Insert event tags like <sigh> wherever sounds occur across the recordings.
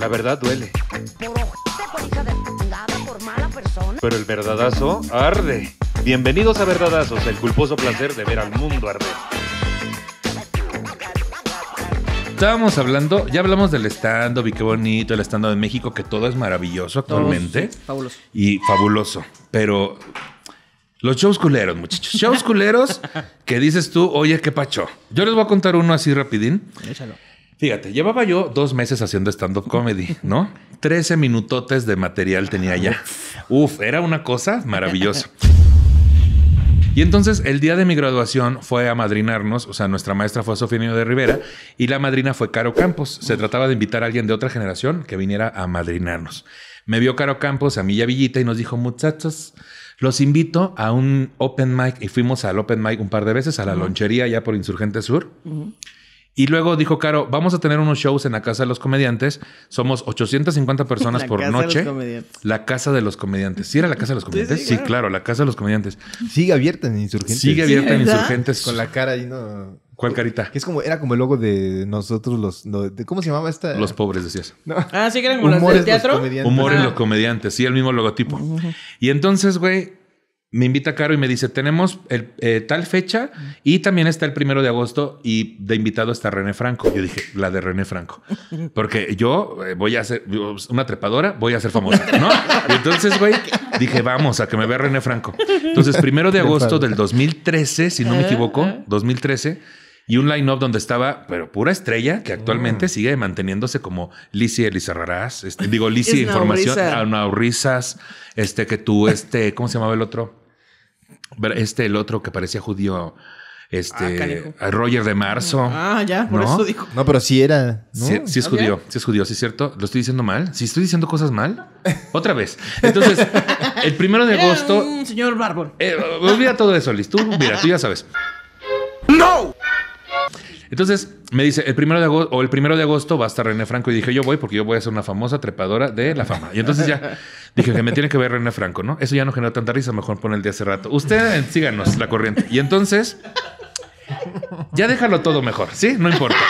La verdad duele. Pero el verdadazo arde. Bienvenidos a Verdadazos, el culposo placer de ver al mundo arder. Estábamos hablando, ya hablamos del stand vi y qué bonito el stand de México, que todo es maravilloso actualmente. fabuloso. Y fabuloso. Pero los shows culeros, muchachos. Shows culeros <laughs> que dices tú, oye, qué pacho. Yo les voy a contar uno así rapidín. Échalo. Fíjate, llevaba yo dos meses haciendo stand-up comedy, ¿no? <laughs> Trece minutotes de material tenía ya. Uf, era una cosa maravillosa. <laughs> Y entonces el día de mi graduación fue a madrinarnos, o sea, nuestra maestra fue Sofía de Rivera y la madrina fue Caro Campos. Se trataba de invitar a alguien de otra generación que viniera a madrinarnos. Me vio Caro Campos a mi y y nos dijo, muchachos, los invito a un open mic y fuimos al open mic un par de veces a la lonchería ya por Insurgente Sur. Y luego dijo Caro, vamos a tener unos shows en la Casa de los Comediantes. Somos 850 personas <laughs> por noche. la Casa de los Comediantes. ¿Sí era la Casa de los Comediantes? Sí, claro. la Casa de los Comediantes. Sigue abierta en Insurgentes. Sigue abierta en Insurgentes. Con la cara ahí, ¿no? ¿Cuál carita? es como, era como el logo de nosotros los... ¿Cómo se llamaba esta? Los pobres, decías. Ah, sí, que eran como los del teatro. Humor en los comediantes, sí, el mismo logotipo. Y entonces, güey, me invita Caro y me dice, tenemos eh, tal fecha y también está el primero de agosto y de invitado está René Franco. Yo dije, la de René Franco, <laughs> porque yo eh, voy a ser una trepadora, voy a ser famosa, ¿no? Entonces, güey, dije, vamos a que me vea René Franco. Entonces, primero de agosto del 2013, si no me equivoco, 2013, ah, ah. y un line-up donde estaba, pero pura estrella, que actualmente mm. sigue manteniéndose como Lizzie Elizarrarás, este, digo Lizzie Información, Anaurrizas, este, que tú, este, ¿cómo se llamaba el otro? Este, el otro que parecía judío, este, ah, eh, Roger de Marzo. Ah, ya, por ¿no? eso dijo. No, pero sí era. ¿no? Sí, es ah, judío, sí es judío, sí es cierto. ¿Lo estoy diciendo mal? Si estoy diciendo cosas mal, otra vez. Entonces, <laughs> el primero de agosto. un señor Bárbaro. Eh, olvida todo eso, Liz. mira, tú ya sabes. Entonces me dice, el primero de agosto, o el primero de agosto va a estar René Franco. Y dije, yo voy porque yo voy a ser una famosa trepadora de la fama. Y entonces ya <laughs> dije que me tiene que ver René Franco, ¿no? Eso ya no generó tanta risa, mejor pon el de hace rato. Usted eh, síganos la corriente. Y entonces, ya déjalo todo mejor, ¿sí? No importa. <laughs>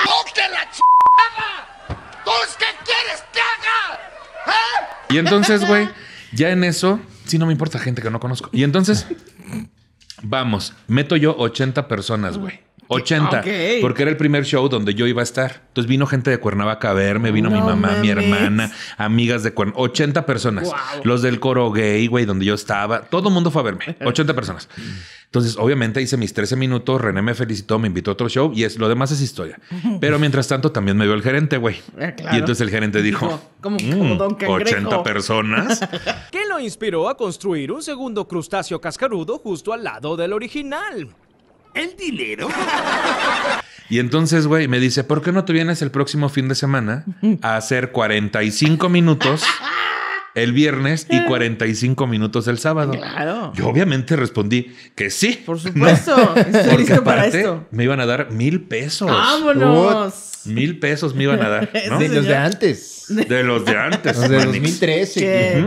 ¿Eh? Y entonces, güey, ya en eso, sí, no me importa gente que no conozco. Y entonces, vamos, meto yo 80 personas, güey. 80. Porque era el primer show donde yo iba a estar. Entonces vino gente de Cuernavaca a verme, vino mi mamá, mi hermana, amigas de Cuernavaca. 80 personas. Los del coro gay, güey, donde yo estaba. Todo el mundo fue a verme. 80 <laughs> personas. Entonces, obviamente hice mis 13 minutos, René me felicitó, me invitó a otro show y es, lo demás es historia. <laughs> Pero mientras tanto también me vio el gerente, güey. Eh, y entonces el gerente dijo, ¿Cómo 80 mm, personas. <laughs> ¿Qué lo inspiró a construir un segundo crustáceo cascarudo justo al lado del original? ¿El dinero? Y entonces, güey, me dice, ¿por qué no te vienes el próximo fin de semana a hacer 45 minutos el viernes y 45 minutos el sábado? Claro. Yo obviamente respondí que sí. Por supuesto. <laughs> Porque aparte, me iban a dar mil pesos. ¡Vámonos! Mil pesos me iban a dar. De los de antes. De los de antes. Los de 2013.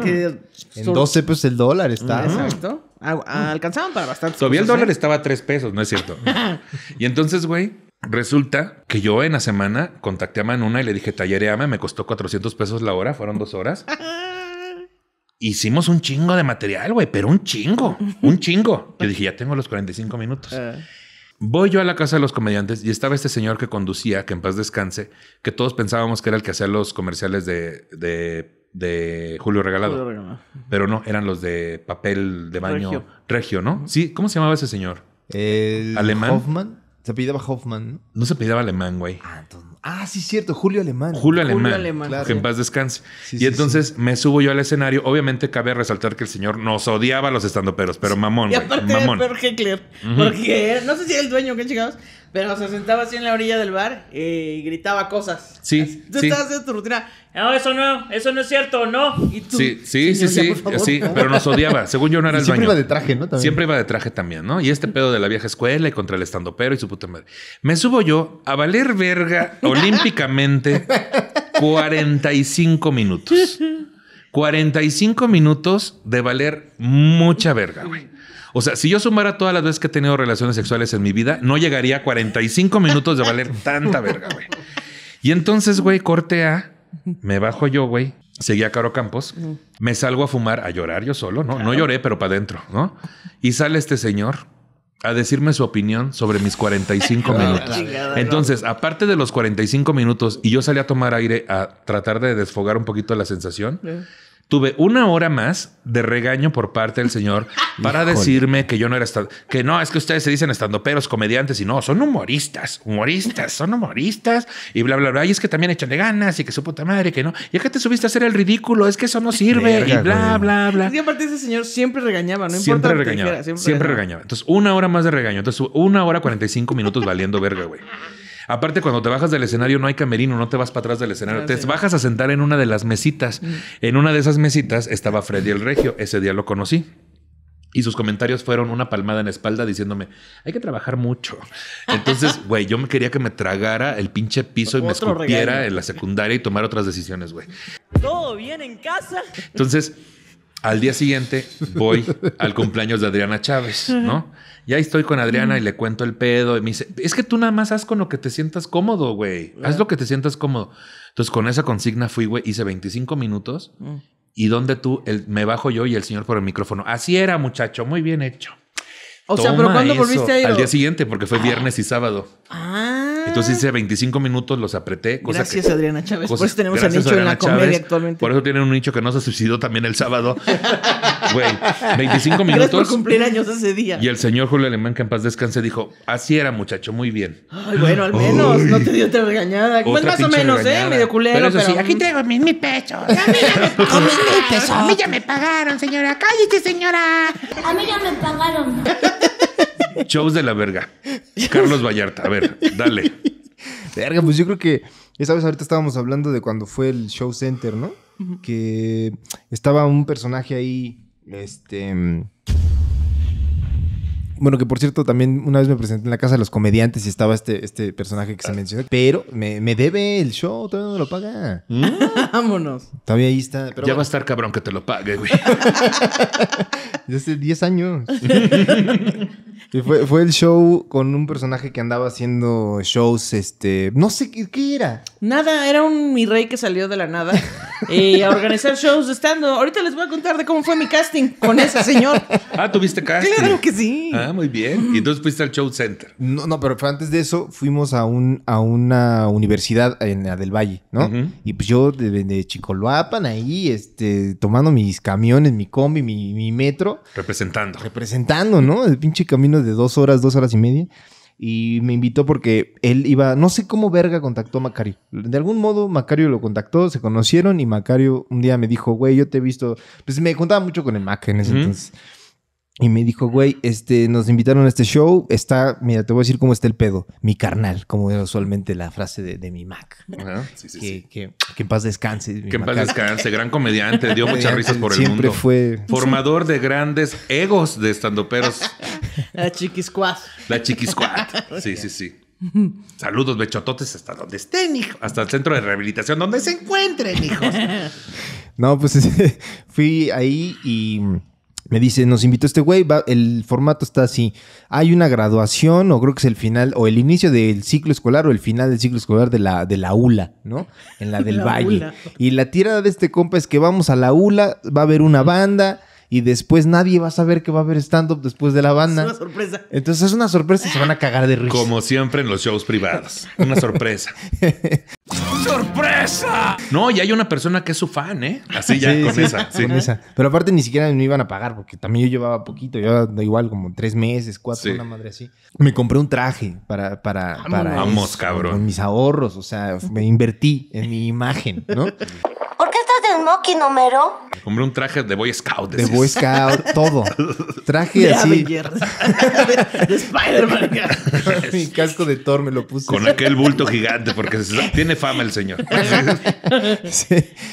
en 12 pues el dólar está. Exacto. Ah, ah, alcanzaban para bastante. Todavía el dólar ¿eh? estaba a tres pesos, no es cierto. <laughs> y entonces, güey, resulta que yo en la semana contacté a Manuna y le dije, tallereame, me costó 400 pesos la hora, fueron dos horas. <laughs> Hicimos un chingo de material, güey, pero un chingo, un chingo. Yo dije, ya tengo los 45 minutos. Ah. Voy yo a la casa de los comediantes y estaba este señor que conducía, que en paz descanse, que todos pensábamos que era el que hacía los comerciales de de Julio Regalado. Pero no, eran los de papel de baño regio, ¿no? Sí, ¿cómo se llamaba ese señor? El ¿Alemán? Se apellidaba Hoffman. No, se apellidaba Alemán, güey. Ah, entonces... ah, sí, cierto, Julio Alemán. Julio Alemán. Que en paz descanse. y entonces me subo yo al escenario. Obviamente cabe resaltar que el señor nos odiaba los estandoperos, pero mamón. Y aparte de Heckler. Porque no sé si es el dueño, que chingados? Pero se sentaba así en la orilla del bar y gritaba cosas. Sí. Tú estabas haciendo tu rutina. No, eso no, eso no es cierto, no. ¿Y tú? Sí, sí, sí, sí, sí. Pero nos odiaba. Según yo no era el Siempre iba de traje, ¿no? Siempre iba de traje también, ¿no? Y este pedo de la vieja escuela y contra el pero y su puta madre. Me subo yo a valer verga olímpicamente 45 <laughs> minutos. 45 minutos de valer mucha verga, güey. O sea, si yo sumara todas las veces que he tenido relaciones sexuales en mi vida, no llegaría a 45 minutos de valer tanta verga, güey. Y entonces, güey, corte A, me bajo yo, güey. Seguí a Caro Campos, me salgo a fumar, a llorar yo solo, ¿no? No lloré, pero para adentro, ¿no? Y sale este señor a decirme su opinión sobre mis 45 <laughs> minutos. Entonces, aparte de los 45 minutos, y yo salí a tomar aire a tratar de desfogar un poquito la sensación, tuve una hora más de regaño por parte del señor <laughs> para decirme que yo no era que no, es que ustedes se dicen estando peros, comediantes y no, son humoristas, humoristas, son humoristas y bla, bla, bla. Y es que también echan de ganas y que su puta madre, que no. Y que te subiste a hacer el ridículo, es que eso no sirve y bla, bla, bla. Y aparte ese señor siempre regañaba, no siempre importa. siempre, regañaba. Entonces, una hora más de regaño. Entonces, una hora 45 minutos valiendo verga, güey. Aparte, cuando te bajas del escenario no hay camerino, no te vas para atrás del escenario. te bajas a sentar en una de las mesitas. Mm. En una de esas mesitas estaba Freddy el Regio. Ese día lo conocí. Y sus comentarios fueron una palmada en la espalda diciéndome, hay que trabajar mucho. Entonces, <laughs> güey, yo me quería que me tragara el pinche piso y me escupiera en la secundaria y tomar otras decisiones, güey. ¿Todo bien en casa? Entonces... Al día siguiente voy al cumpleaños de Adriana Chávez, ¿no? Y ahí estoy con Adriana y le cuento el pedo y me dice, es que tú nada más haz con lo que te sientas cómodo, güey. Haz lo que te sientas cómodo. Entonces con esa consigna fui, güey, hice 25 minutos mm. y donde tú, el, me bajo yo y el señor por el micrófono. Así era, muchacho, muy bien hecho. O sea, pero ¿cuándo volviste a ir? Al día siguiente, porque fue ah. viernes y sábado. Ah. Entonces hice 25 minutos, los apreté. Cosa gracias, Adriana Chávez. por eso tenemos el nicho en la comedia actualmente. Por eso tienen un nicho que no se suicidó también el sábado. <laughs> Güey, 25 minutos. Por cumplir años ese día. Y el señor Julio Alemán, que en paz descanse, dijo: Así era, muchacho, muy bien. Ay, bueno, al menos no te dio otra regañada. pues más o menos, ¿eh? Medio culero. Pero sí, aquí mm. traigo mis mi pecho. A mí ya me pagaron. <laughs> A mí ya me pagaron, señora. Cállate señora. A mí ya me pagaron. <laughs> Shows de la verga. Carlos Vallarta, a ver, dale. Verga, pues yo creo que, ¿sabes? Ahorita estábamos hablando de cuando fue el show center, ¿no? Que estaba un personaje ahí, este, bueno, que por cierto, también una vez me presenté en la casa de los comediantes y estaba este, este personaje que se ah. mencionó. Pero me, me debe el show, todavía no lo paga. ¿Mm? <laughs> Vámonos. Todavía ahí está. ya va a estar cabrón que te lo pague, güey. <laughs> ya hace 10 años. Y fue, fue, el show con un personaje que andaba haciendo shows, este, no sé qué, qué era. Nada, era un mi rey que salió de la nada y a organizar shows estando. Ahorita les voy a contar de cómo fue mi casting con ese señor. Ah, tuviste casting. Claro que sí. Ah, muy bien. Y entonces fuiste al Show Center. No, no, pero antes de eso fuimos a, un, a una universidad en la del Valle, ¿no? Y pues yo de, de, ahí, este, tomando mis camiones, mi combi, mi, metro. Representando. Representando, ¿no? El pinche camino de dos horas, dos horas y media. Y me invitó porque él iba, no sé cómo verga contactó a Macario. De algún modo Macario lo contactó, se conocieron y Macario un día me dijo, güey, yo te he visto, pues me contaba mucho con el Mac en entonces. Y me dijo, güey, este, nos invitaron a este show. Está, mira, te voy a decir cómo está el pedo. Mi carnal, como era usualmente la frase de, mi Mac. que, Que, que, en paz descanse. Que en paz descanse. Gran comediante. Dio <laughs> muchas risas por el mundo. Siempre fue. Formador de grandes egos de estandoperos. <laughs> La chiquisquad. La chiquisquad. <laughs> Sí, sí, sí. Saludos, bechototes, hasta donde estén, hijo. Hasta el centro de rehabilitación, donde se encuentren, hijos. No, pues fui ahí y me dice, nos invitó este güey, el formato está así. Hay una graduación, o creo que es el final, o el inicio del ciclo escolar, o el final del ciclo escolar de la, de la ULA, ¿no? En la <laughs> del Valle. Y la tirada de este compa es que vamos a la ULA, va a haber una banda y después nadie va a saber que va a haber stand-up después de la banda. Es una sorpresa. Entonces es una sorpresa y se van a cagar de risa. Como siempre en los shows privados. Una sorpresa. <laughs> ¡Sorpresa! No, ya hay una persona que es su fan, ¿eh? Así ya, con, esa, con esa. Pero aparte ni siquiera me iban a pagar porque también yo llevaba poquito. Yo igual como tres meses, cuatro, una madre así. Me compré un traje para... para, Vamos, para cabrón. Con mis ahorros. O sea, me invertí en mi imagen, ¿no? Smoking, Homero? Me compré un traje de Boy Scout. De Boy Scout, todo. Traje así. <laughs> de Spider-Man. Mi casco de Thor me lo puse. Con aquel bulto gigante, porque tiene fama el señor.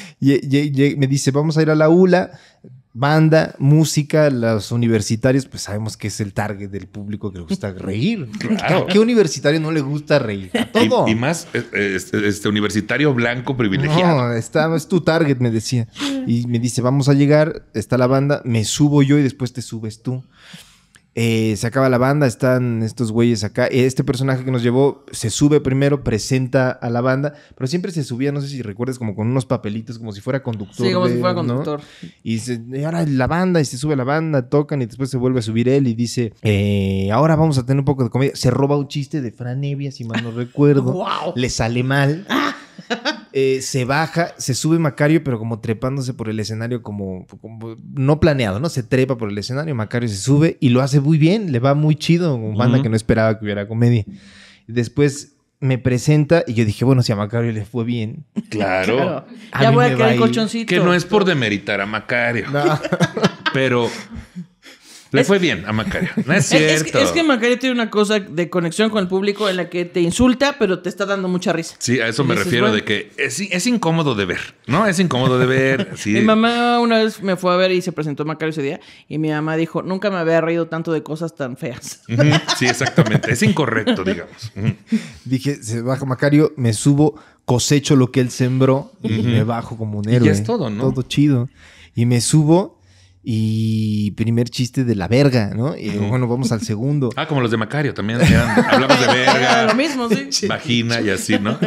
<laughs> y, me dice, vamos a ir a la ULA banda, música, los universitarios, pues sabemos que es el target del público que le gusta <laughs> reír. Claro. ¿Qué universitario no le gusta reír? A todo. Y, más, eh, eh, este, este, universitario blanco privilegiado. No, es tu target, me decía. Y me dice, vamos a llegar, está la banda, me subo yo y después te subes tú. Eh, se acaba la banda, están estos güeyes acá. Este personaje que nos llevó se sube primero, presenta a la banda, pero siempre se subía, no sé si recuerdas, como con unos papelitos, como si fuera conductor. Sí, como si fuera conductor. Y, ahora la banda, y se sube la banda, tocan, y después se vuelve a subir él y dice: eh, Ahora vamos a tener un poco de comedia. Se roba un chiste de Fran Evia, si mal no recuerdo. wow. <laughs> Le sale mal. ¡Ah! Eh, se baja, se sube Macario, pero como trepándose por el escenario, como, no planeado, ¿no? Se trepa por el escenario, Macario se sube y lo hace muy bien, le va muy chido, una banda que no esperaba que hubiera comedia. Después me presenta y yo dije, bueno, si a Macario le fue bien. Claro. ya voy a querer colchoncito. Que no es por demeritar a Macario. <laughs> pero le fue bien a Macario. No es <laughs> cierto. Es que, Macario tiene una cosa de conexión con el público en la que te insulta, pero te está dando mucha risa. Sí, a eso me refiero de que es, incómodo de ver, ¿no? Es incómodo de ver. <laughs> Mi mamá una vez me fue a ver y se presentó Macario ese día y mi mamá dijo, nunca me había reído tanto de cosas tan feas. Sí, exactamente. es incorrecto, digamos. Dije, se baja Macario, me subo, cosecho lo que él sembró y me bajo como un héroe. Y es todo, ¿no? Todo chido. Y me subo y primer chiste de la verga, ¿no? Y bueno, vamos al segundo. Ah, como los de Macario también. hablamos de verga. <laughs> lo mismo, sí. <laughs> Vagina y así, ¿no?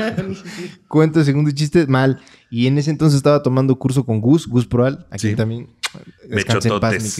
Cuento el segundo chiste mal. Y en ese entonces estaba tomando curso con Gus, Gus Proal, aquí también Descanse en paz.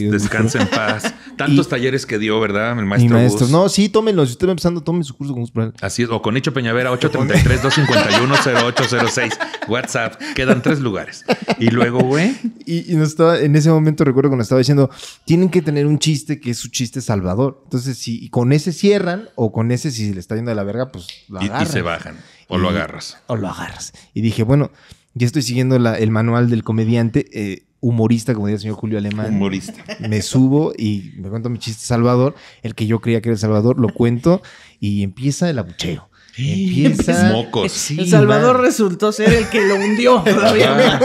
en paz. <laughs> Tantos talleres que dio, ¿verdad? El maestro. Mi No, sí, tómenlo. Si usted va empezando, tome su curso con Gus Proal. Así es. O con Hecho Peñavera, 833-251-0806. <laughs> WhatsApp. Quedan tres lugares. Y luego, güey. <laughs> Y, estaba, en ese momento recuerdo cuando estaba diciendo: tienen que tener un chiste que es su chiste salvador. Entonces, si con ese cierran o con ese, si le está yendo de la verga, pues lo agarran. Y, se bajan. O lo agarras. O lo agarras. Y dije, bueno, ya estoy siguiendo el manual del comediante. Eh, humorista, como decía el señor Julio Alemán. Humorista. Me subo y me cuento mi chiste Salvador, el que yo creía que era El Salvador, lo cuento y empieza el abucheo. Empieza. Mocos. el Salvador resultó ser el que lo hundió. <laughs> Todavía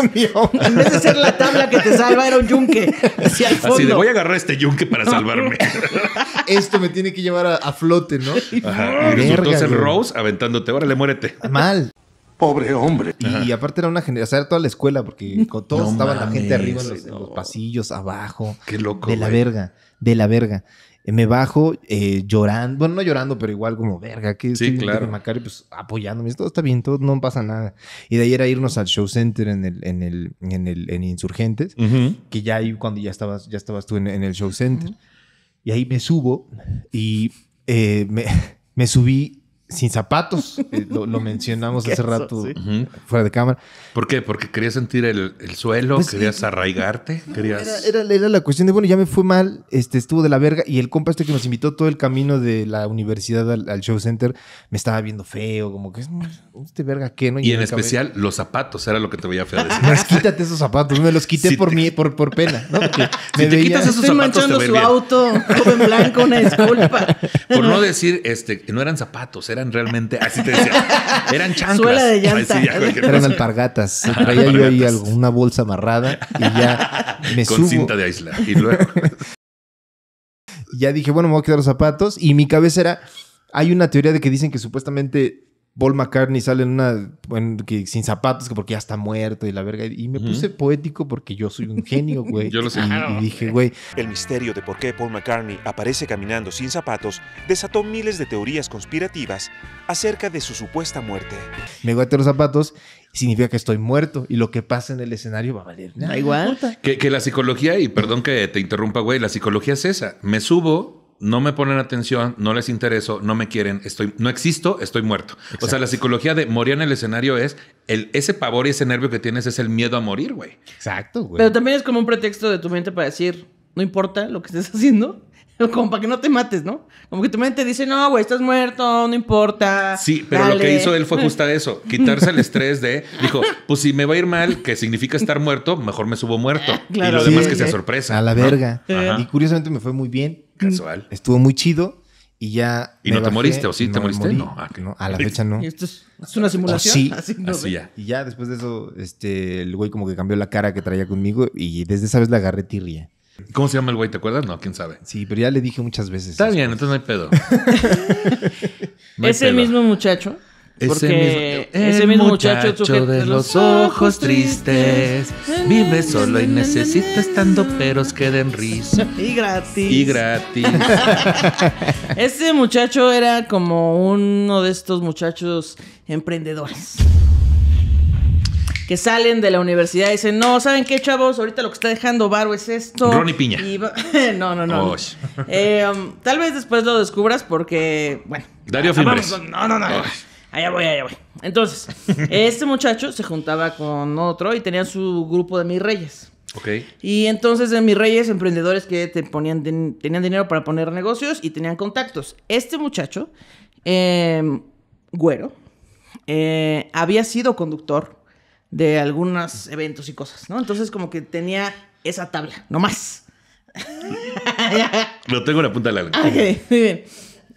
En vez de ser la tabla que te salva, era un yunque. Así voy a agarrar este yunque para salvarme. <laughs> Esto me tiene que llevar a, flote, ¿no? Y ser Rose aventándote. Órale, muérete. Mal. Pobre hombre. Y, aparte era una generación, o toda la escuela, porque con todos estaban la gente arriba en los, pasillos, abajo. Qué loco. De la verga, de la verga. Eh, me bajo eh, llorando, bueno, no llorando, pero igual como verga, que sí, claro. Macario, pues apoyándome, todo está bien, todo no pasa nada. Y de ahí era irnos al show center en el, en el, en el, Insurgentes, que ya ahí cuando ya estabas, ya estabas tú en, el show center. Y ahí me subo y eh, me, <laughs> me subí sin zapatos. Eh, lo, <laughs> mencionamos hace rato fuera de cámara. ¿Por qué? Porque querías sentir el, suelo, pues, querías arraigarte, Era, la cuestión de, bueno, ya me fue mal, este, estuvo de la verga y el compa este que nos invitó todo el camino de la universidad al, show center me estaba viendo feo, como que es mm, este verga qué, ¿no? Y, en especial los zapatos, era lo que te veía feo. <laughs> Decir. quítate esos zapatos, me los quité por, mi, por, por pena, ¿no? <laughs> si te quitas esos zapatos, manchando su auto, joven blanco, una disculpa. por no decir, este, no eran zapatos, eran realmente, así te decía, eran chanclas. Suela de llanta. eran alpargatas. Traía yo ahí alguna bolsa amarrada y ya me Con cinta de aisla. Y luego... <laughs> ya dije, bueno, me voy a quitar los zapatos y mi cabeza era... Hay una teoría de que dicen que supuestamente Paul McCartney sale en una que, sin zapatos porque ya está muerto y la verga. Y me puse poético porque yo soy un genio, güey. <laughs> yo lo sé. Y, dije, güey. El misterio de por qué Paul McCartney aparece caminando sin zapatos desató miles de teorías conspirativas acerca de su supuesta muerte. Me guate los zapatos significa que estoy muerto y lo que pasa en el escenario va a valer nada. igual. Que, que la psicología, y perdón que te interrumpa, güey, la psicología es esa. Me subo, no me ponen atención, no les intereso, no me quieren, estoy, no existo, estoy muerto. O sea, la psicología de morir en el escenario es el, ese pavor y ese nervio que tienes es el miedo a morir, güey. Exacto, güey. Pero también es como un pretexto de tu mente para decir, no importa lo que estés <laughs> haciendo, <laughs> Como para que no te mates, ¿no? Como que tu mente dice, no, güey, estás muerto, no importa. Sí, pero lo que hizo él fue justo eso, <laughs> quitarse el estrés de, dijo, pues si me va a ir mal, que significa estar muerto, mejor me subo muerto. <laughs> Y lo demás que sea eh, sorpresa. A la verga. Y curiosamente me fue muy bien. Casual. Estuvo muy chido y ya. ¿Y no te moriste o sí te moriste? Ah, no, a la fecha no. esto es, una simulación? sí, así, no ya. Y ya después de eso, este, el güey como que cambió la cara que traía conmigo y desde esa vez la agarré tirria. ¿Cómo se llama el güey? ¿Te acuerdas? No, quién sabe. Sí, pero ya le dije muchas veces. Está bien, entonces no hay pedo. <laughs> ese mismo muchacho. ese mismo, muchacho, de los ojos tristes vive solo y necesita estando peros que den risa. <laughs> Y gratis. Y gratis. <laughs> ese muchacho era como uno de estos muchachos emprendedores que salen de la universidad y dicen, no, ¿saben qué, chavos? Ahorita lo que está dejando Varo es esto. Ronnie Piña. <laughs> no, no, no. Eh, um, tal vez después lo descubras porque, bueno. Darío vamos No, no, no. Allá voy, allá voy. Entonces, <laughs> este muchacho se juntaba con otro y tenían su grupo de mis reyes. Ok. Y entonces de mis reyes, emprendedores que te ponían tenían dinero para poner negocios y tenían contactos. Este muchacho, em, güero, eh, había sido conductor de algunos eventos y cosas, ¿no? Entonces como que tenía esa tabla, nomás. <laughs> Lo tengo en la punta de la muy bien.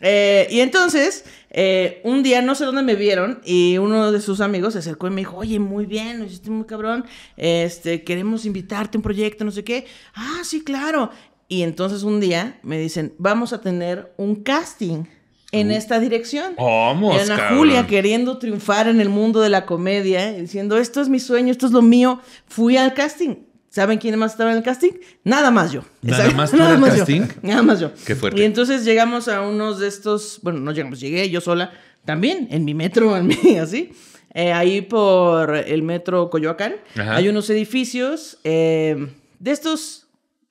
Eh, y entonces, eh, un día no sé dónde me vieron y uno de sus amigos se acercó y me dijo, oye, muy bien, lo hiciste muy cabrón, este, queremos invitarte a un proyecto, no sé qué. Ah, sí, claro. Y entonces un día me dicen, vamos a tener un casting en esta dirección. Vamos, Ana Julia queriendo triunfar en el mundo de la comedia, ¿eh? diciendo, esto es mi sueño, esto es lo mío. Fui al casting. ¿Saben quién más estaba en el casting? Nada más yo. Nada más, tú <laughs> Nada casting. Nada más yo. Qué fuerte. Y entonces llegamos a unos de estos, bueno, no llegamos, llegué yo sola, también en mi metro, en mí, <laughs> así. Eh, ahí por el metro Coyoacán. Hay unos edificios eh, de estos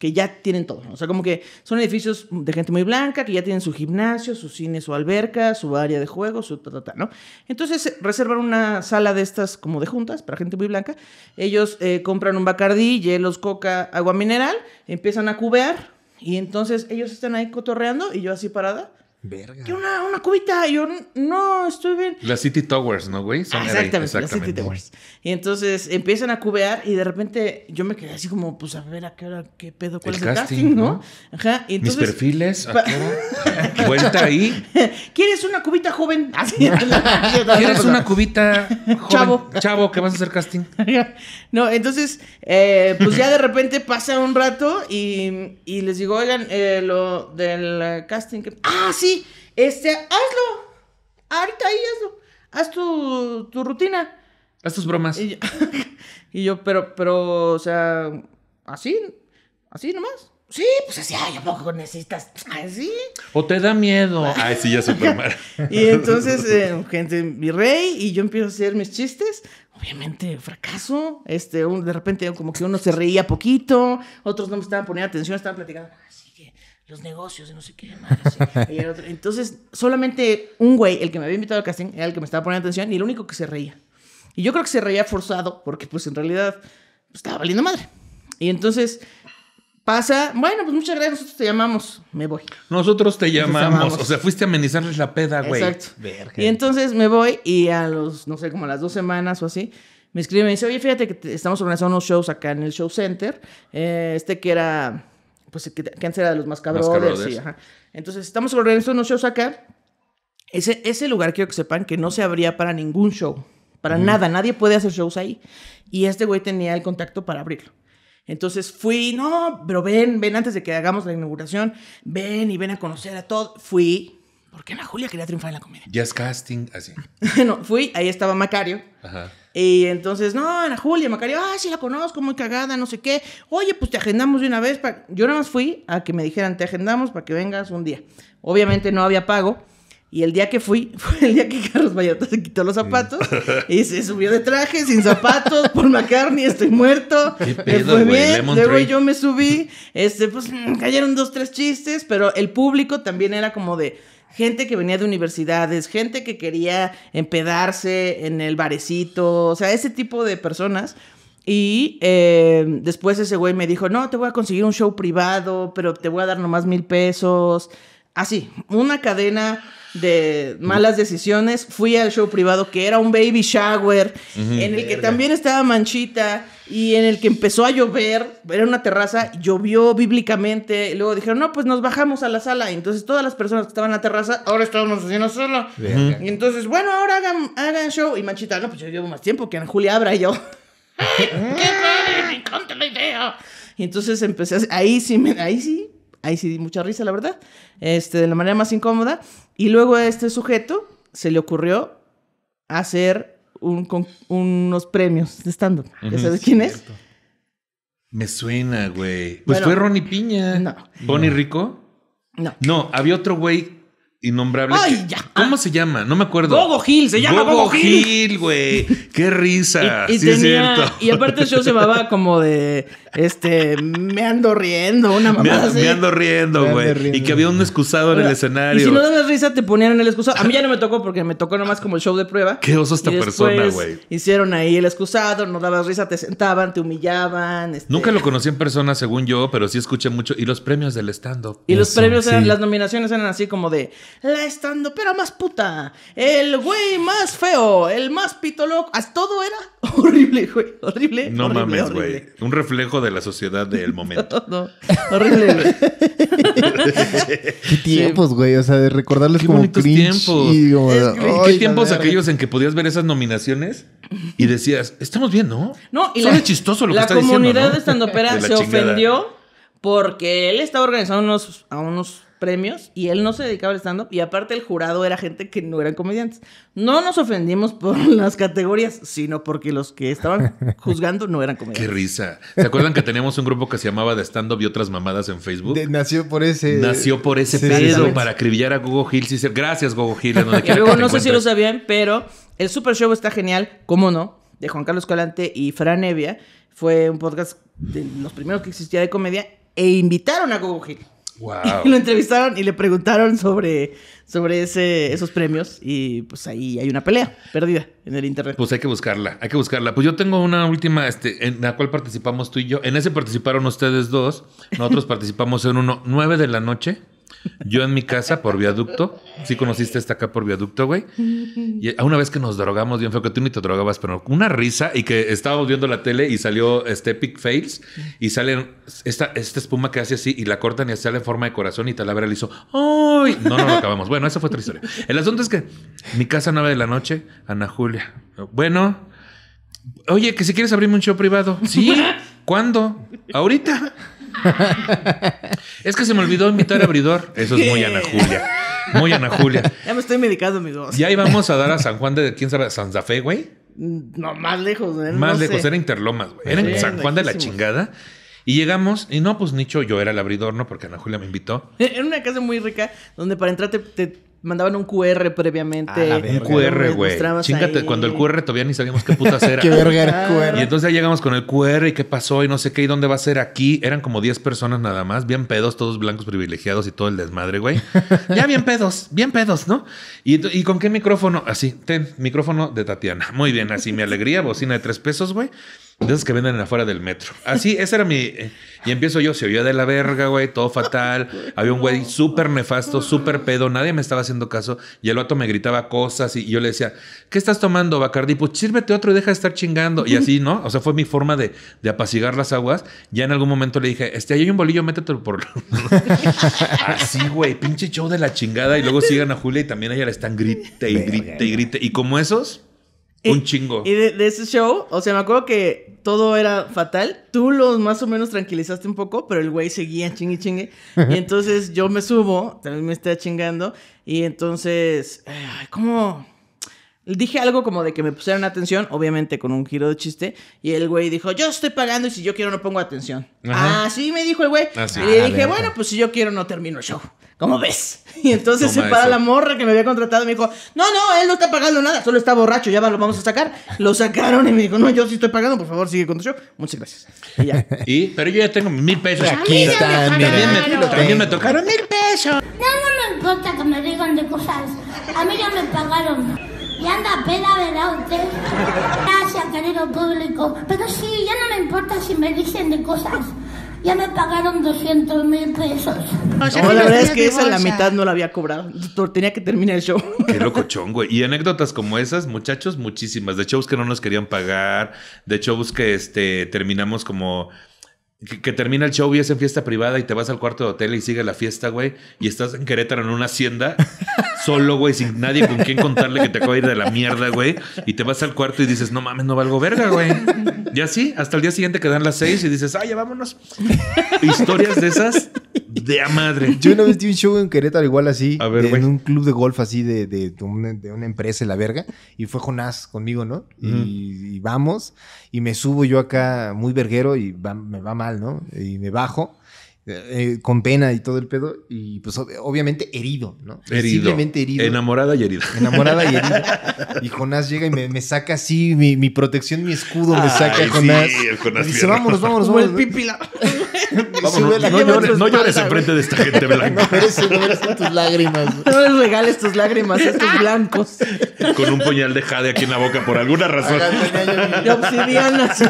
que ya tienen todo. O sea, como que son edificios de gente muy blanca, que ya tienen su gimnasio, su cine, su alberca, su área de juego, su ta, ta, ta, ¿no? Entonces reservan una sala de estas como de juntas para gente muy blanca. Ellos eh, compran un bacardí, hielos, coca, agua mineral, empiezan a cubear y entonces ellos están ahí cotorreando y yo así parada Verga. una, una cubita. yo, no, estoy bien. Las City Towers, ¿no, güey? Ah, exactamente, las City Towers. Y entonces empiezan a cubear y de repente yo me quedé así como, pues a ver a qué hora, qué pedo, cuál es casting, el casting, ¿no? Ajá. entonces, Mis perfiles, ¿a qué hora? <laughs> Vuelta ahí. <laughs> ¿Quieres una cubita joven? <laughs> Así. ¿Quieres una cubita joven? Chavo. Chavo, que vas a hacer casting. no, entonces, eh, pues ya de repente pasa un rato y, y les digo, oigan, eh, lo del eh, casting. Ah, sí este, hazlo. Ahorita ahí hazlo. Haz tu, rutina. Haz tus bromas. <laughs> Y yo, pero, pero, o sea, así, así nomás. Sí, pues así, ay, poco necesitas? Así. O te da miedo. <laughs> Ay, sí, ya mal. y entonces, eh, gente, mi rey, y yo empiezo a hacer mis chistes. Obviamente, fracaso. Este, de repente, como que uno se reía poquito, otros no me estaban poniendo atención, estaban platicando los negocios y no sé qué madre, Entonces, solamente un güey, el que me había invitado al casting, era el que me estaba poniendo atención y el único que se reía. Y yo creo que se reía forzado porque pues en realidad pues, estaba valiendo madre. Y entonces pasa, bueno, pues muchas gracias, nosotros te llamamos, me voy. Nosotros te llamamos, o sea, fuiste a amenizarles la peda, güey. Exacto. Y entonces me voy y a los, no sé, como a las dos semanas o así, me escribe y me dice, oye, fíjate que estamos organizando unos shows acá en el Show Center, eh, este que era pues que, que era de los más cabrones Entonces, estamos organizando unos shows acá. Ese, ese lugar quiero que sepan que no se abría para ningún show, para nada, nadie puede hacer shows ahí. Y este güey tenía el contacto para abrirlo. Entonces fui, no, pero ven, ven antes de que hagamos la inauguración, ven y ven a conocer a todo. Fui, porque Ana Julia quería triunfar en la comedia? Just casting, así. <laughs> no, fui, ahí estaba Macario. Ajá. Y entonces, no, Ana Julia, Macario, ah, sí la conozco, muy cagada, no sé qué. Oye, pues te agendamos de una vez. Yo nada más fui a que me dijeran, te agendamos para que vengas un día. Obviamente no había pago. Y el día que fui, <laughs> fue el día que Carlos Vallarta se quitó los zapatos y se subió de traje, sin zapatos, por McCartney, estoy muerto. ¿Qué pedo, bien. yo me subí, este, pues mm, cayeron dos, tres chistes, pero el público también era como de gente que venía de universidades, gente que quería empedarse en el barecito, o sea, ese tipo de personas. Y em, después ese güey me dijo, no, te voy a conseguir un show privado, pero te voy a dar nomás mil pesos. Así, una cadena de malas decisiones. Fui al show privado que era un baby shower, en el que también estaba Manchita y en el que empezó a llover, era una terraza, llovió bíblicamente, luego dijeron, no, pues nos bajamos a la sala, entonces todas las personas que estaban en la terraza, ahora estábamos haciendo solo. Y entonces, bueno, ahora hagan, hagan show. Y Manchita, no, pues yo llevo más tiempo que Ana Julia Abra y yo. <laughs> ¡Ay, qué padre! la idea! Y entonces empecé Ahí sí, ahí sí, ahí sí di mucha risa, la verdad. Este, de la manera más incómoda. Y luego a este sujeto se le ocurrió hacer unos premios de stand-up. sabes quién es? Me suena, güey. Pues fue Ronnie Piña. No. ¿Bonnie Rico? No. No, había otro güey innombrable. Ay, ¿Cómo se llama? No me acuerdo. Bobo Hill, se llama Bobo, Gil, Hill, güey. Qué risa. Y, y aparte el show se llamaba como de este me ando riendo, una mamá. Me, ando riendo, güey. Y que había un excusado en el escenario. Y si no dabas risa, te ponían en el excusado. A mí ya no me tocó porque me tocó nomás como el show de prueba. Qué oso esta persona, güey. Hicieron ahí el excusado, no dabas risa, te sentaban, te humillaban. Este Nunca lo conocí en persona, según yo, pero sí escuché mucho. Y los premios del estando Y los premios eran, las nominaciones eran así como de la estandopera más puta, el güey más feo, el más pitoloco. Ah, todo era <laughs> horrible, güey. Horrible. No horrible, mames, güey. Un reflejo de la sociedad del <laughs> momento. no, horrible, güey. Qué tiempos, güey. O sea, de recordarles como cringe Y Qué tiempos aquellos en que podías ver esas nominaciones y decías, estamos bien, ¿no? No, y la, chistoso lo la que está comunidad diciendo, ¿no? de estandopera <laughs> se ofendió porque él estaba organizando unos, a unos premios y él no se dedicaba al stand-up y aparte el jurado era gente que no eran comediantes. No nos ofendimos por <laughs> las categorías, sino porque los que estaban <laughs> juzgando no eran comediantes. Qué risa. ¿Se acuerdan que teníamos un grupo que se llamaba de stand-up y otras mamadas en Facebook? nació por ese... Nació por ese pedo para acribillar a Gogo Gil. gracias Gogo Gil. Y no sé si lo sabían, pero el Super Show está genial, cómo no, de Juan Carlos Calante y Fran Evia. Fue un podcast de los primeros que existía de comedia e invitaron a Gogo Gil. <laughs> lo entrevistaron y le preguntaron sobre, sobre ese, esos premios y pues ahí hay una pelea perdida en el internet. Pues hay que buscarla, hay que buscarla. Pues yo tengo una última este, en la cual participamos tú y yo. En ese participaron ustedes dos, nosotros <laughs> participamos en uno, nueve de la noche. Yo en mi casa por viaducto, si conociste esta acá por viaducto, güey. Y una vez que nos drogamos bien feo, que tú ni te drogabas, pero una risa y que estábamos viendo la tele y salió este Epic Fails y salen esta, esta espuma que hace así y la cortan y sale en forma de corazón y Talavera le hizo, ¡ay! No, no acabamos. Bueno, esa fue otra historia. El asunto es que mi casa nueve de la noche, Ana Julia. Bueno, oye, que si quieres abrirme un show privado. Sí, ¿cuándo? Ahorita. <laughs> es que se me olvidó invitar a abridor. Eso es muy Ana Julia. Muy Ana Julia. <laughs> Ya me estoy medicando, amigos. Ya íbamos a dar a San Juan de, ¿quién sabe? Santa Fe, güey. No, más lejos. ¿eh? Más lejos, era Interlomas, güey. Era San Juan de la chingada. Y llegamos, y no, pues Nicho, yo era el abridor, ¿no? Porque Ana Julia me invitó. <laughs> Era una casa muy rica donde para entrar te mandaban un QR previamente. Ah, un QR, güey. Chingate, cuando el QR todavía ni sabíamos qué puta era. <laughs> qué verga era ah. Y entonces ya llegamos con el QR y qué pasó y no sé qué y dónde va a ser aquí. Eran como 10 personas nada más, bien pedos, todos blancos privilegiados y todo el desmadre, güey. <laughs> ya bien pedos, bien pedos, ¿no? Y, ¿Y, con qué micrófono? Así, ten, micrófono de Tatiana. Muy bien, así mi alegría, bocina de tres pesos, güey. De esos que venden afuera del metro. Así, ese era mi. y empiezo yo, se oía de la verga, güey, todo fatal. Había un güey súper nefasto, súper pedo, nadie me estaba haciendo caso. Y el vato me gritaba cosas y yo le decía, ¿qué estás tomando, Bacardi? Pues sírvete otro y deja de estar chingando. Y así, ¿no? O sea, fue mi forma de, de apacigar las aguas. Ya en algún momento le dije, este, ahí hay un bolillo, métetelo por. <laughs> así, güey, pinche show de la chingada. Y luego sigan a Julia y también a ella le están grite y grite y grite. Y como esos. Un chingo. Y de, ese show, o sea, me acuerdo que todo era fatal. Tú los más o menos tranquilizaste un poco, pero el güey seguía chingue chingue. Y entonces yo me subo, también me está chingando. Y entonces, ay, ¿cómo? Dije algo como de que me pusieran atención, obviamente con un giro de chiste, y el güey dijo, yo estoy pagando y si yo quiero no pongo atención. Así Ah, sí, me dijo el güey. Ah, y ah, le dije, bueno, pues si yo quiero no termino el show. ¿Cómo ves? <laughs> Y entonces se para la morra que me había contratado y me dijo, no, no, él no está pagando nada, solo está borracho, ya lo vamos a sacar. Lo sacaron y me dijo, no, yo sí estoy pagando, por favor, sigue con tu show. Muchas gracias. Y ya. <laughs> Pero yo ya tengo mil pesos aquí. También, también, me, también me tocaron mil pesos. No, no me importa que me digan de cosas. A mí ya me pagaron. Y anda pela, ¿verdad usted? Gracias, querido público. Pero sí, ya no me importa si me dicen de cosas. Ya me pagaron 200 mil pesos. no, la verdad es que esa la mitad no la había cobrado. Tenía que terminar el show. Qué locochón, güey. Y anécdotas como esas, muchachos, muchísimas. De shows que no nos querían pagar. De shows que este, terminamos como... Que, termina el show y es en fiesta privada y te vas al cuarto de hotel y sigue la fiesta, güey, y estás en Querétaro en una hacienda solo, güey, sin nadie con quien contarle que te acaba de ir de la mierda, güey. Y te vas al cuarto y dices, no mames, no valgo verga, güey. Y sí, hasta el día siguiente quedan las seis y dices, ah, ya vámonos. Historias de esas de a madre. Yo una vez di un show en Querétaro igual así, en un club de golf así de, de, una, de una, empresa, la verga. Y fue Jonás conmigo, ¿no? Y, vamos. Y me subo yo acá muy verguero y me va mal, ¿no? Y me bajo. Eh, con pena y todo el pedo, y pues obviamente herido, ¿no? Herido. herido. Enamorada y herido Enamorada y herido <laughs> Y Jonás llega y me, saca así mi, protección, mi escudo, me saca Jonás. y dice, vámonos, vámonos, vámonos. el pipila. <laughs> no, llores, en frente de esta gente blanca. no no tus lágrimas. No les regales tus lágrimas a estos blancos. Con un puñal de jade aquí en la boca por alguna razón. De obsidianas.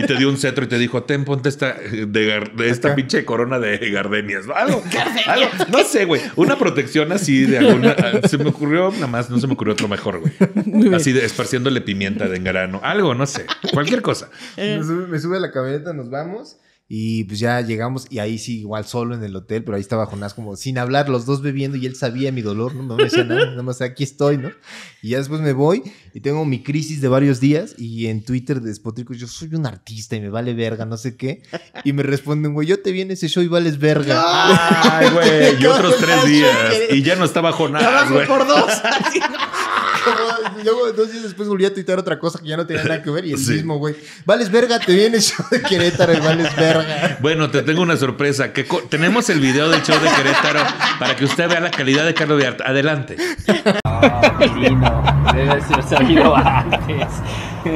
Y te dio un cetro y te dijo, ten, ponte esta, eh, de, esta pinche corona de gardenias. Algo, <laughs> algo no sé, güey. Una protección así de alguna... Ah, se me ocurrió, nada más, no se me ocurrió otro mejor, güey. Así de, esparciéndole pimienta de engrano, Algo, no sé. Cualquier cosa. Me, sube, la camioneta, nos vamos. Y pues ya llegamos y ahí sí, igual solo en el hotel, pero ahí estaba Jonás como sin hablar, los dos bebiendo y él sabía mi dolor, no, no me decía nada, nada más aquí estoy, ¿no? Y ya después me voy y tengo mi crisis de varios días y en Twitter despotrico, yo soy un artista y me vale verga, no sé qué. Y me responden, güey, yo te vi en ese show y vales verga. Ay, güey, y <laughs> otros tres días. Y ya no estaba Jonás, güey. por dos. <laughs> y luego dos días después volví a tuitar otra cosa que ya no tenía nada que ver y el mismo, güey. Vales verga, te viene el show de Querétaro vales verga. Bueno, te tengo una sorpresa. tenemos el video del show de Querétaro para que usted vea la calidad de Carlos Vallarta Adelante. antes.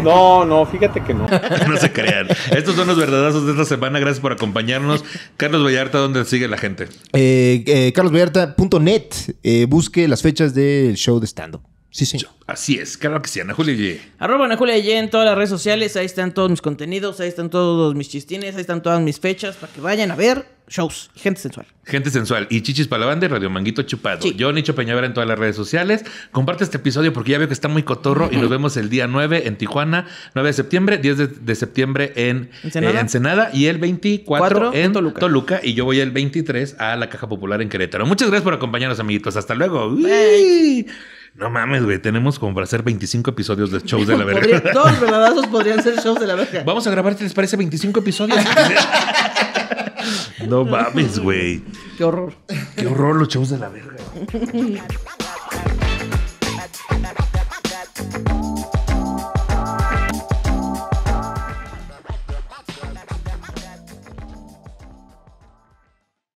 No, no, fíjate que no. <laughs> no se crean. Estos son los verdaderos de esta semana. Gracias por acompañarnos. Carlos Vallarta, ¿dónde sigue la gente? Eh, eh carlosvallarta.net. Eh, busque las fechas del show de stand-up. Sí, sí. así es, claro que sí, Ana Julia Arroba Ana Julia en todas las redes sociales, ahí están todos mis contenidos, ahí están todos mis chistines, ahí están todas mis fechas para que vayan a ver shows. Gente sensual. Gente sensual. Y Chichis para la banda y Radio Manguito Chupado. Yo, Nicho Peñavera en todas las redes sociales. Comparte este episodio porque ya veo que está muy cotorro y nos vemos el día 9 en Tijuana, 9 de septiembre, 10 de, septiembre en Ensenada. Eh, y el 24 en, Toluca. Y yo voy el 23 a la Caja Popular en Querétaro. Muchas gracias por acompañarnos, amiguitos. Hasta luego. No mames, güey, tenemos como para hacer 25 episodios de shows de la verga. Todos los verdadazos podrían ser shows de la verga. Vamos a grabar, ¿te les parece 25 episodios? <laughs> no mames, güey. Qué horror. Qué horror los shows de la verga. <laughs>